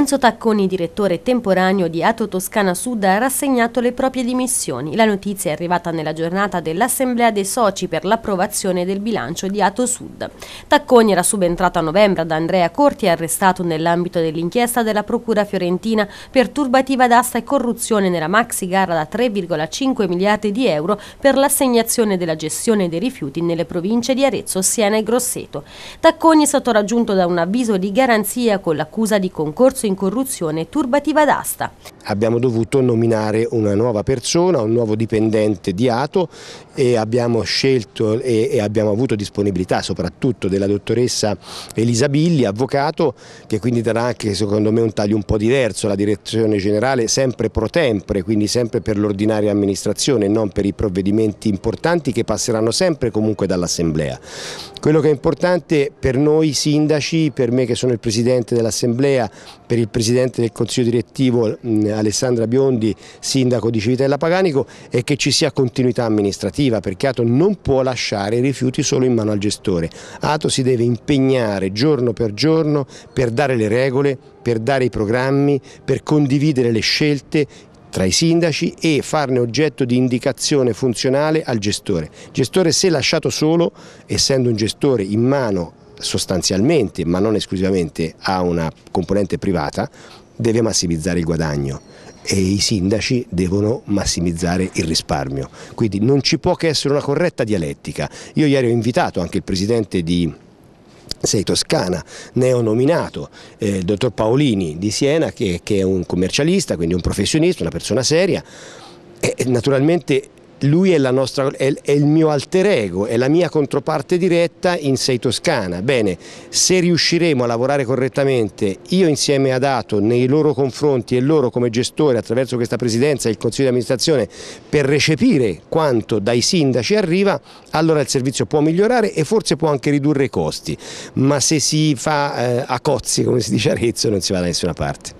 Enzo Tacconi, direttore temporaneo di Ato Toscana Sud, ha rassegnato le proprie dimissioni. La notizia è arrivata nella giornata dell'Assemblea dei Soci per l'approvazione del bilancio di Ato Sud. Tacconi era subentrato a novembre da Andrea Corti e arrestato nell'ambito dell'inchiesta della Procura fiorentina per turbativa d'asta e corruzione nella maxi gara da 3,5 miliardi di euro per l'assegnazione della gestione dei rifiuti nelle province di Arezzo, Siena e Grosseto. Tacconi è stato raggiunto da un avviso di garanzia con l'accusa di concorso in in corruzione turbativa d'asta. Abbiamo dovuto nominare una nuova persona, un nuovo dipendente di Ato e abbiamo scelto e, e abbiamo avuto disponibilità soprattutto della dottoressa Elisa Billi, avvocato, che quindi darà anche secondo me un taglio un po' diverso alla direzione generale, sempre pro tempore, quindi sempre per l'ordinaria amministrazione e non per i provvedimenti importanti che passeranno sempre comunque dall'Assemblea. Quello che è importante per noi sindaci, per me che sono il Presidente dell'Assemblea, per il Presidente del Consiglio Direttivo Alessandra Biondi, Sindaco di Civitella Paganico, è che ci sia continuità amministrativa perché Ato non può lasciare i rifiuti solo in mano al gestore. Ato si deve impegnare giorno per giorno per dare le regole, per dare i programmi, per condividere le scelte, tra i sindaci e farne oggetto di indicazione funzionale al gestore. Il gestore se lasciato solo, essendo un gestore in mano sostanzialmente, ma non esclusivamente, a una componente privata, deve massimizzare il guadagno e i sindaci devono massimizzare il risparmio. Quindi non ci può che essere una corretta dialettica. Io ieri ho invitato anche il presidente di sei toscana, neonominato eh, il dottor Paolini di Siena che, che, è un commercialista, quindi un professionista, una persona seria e naturalmente lui è, nostra, è, è, il mio alter ego, è la mia controparte diretta in Sei Toscana. Bene, se riusciremo a lavorare correttamente, io insieme ad Ato, nei loro confronti e loro come gestore attraverso questa presidenza e il Consiglio di amministrazione per recepire quanto dai sindaci arriva, allora il servizio può migliorare e forse può anche ridurre i costi, ma se si fa eh, a cozzi, come si dice a Rezzo, non si va da nessuna parte.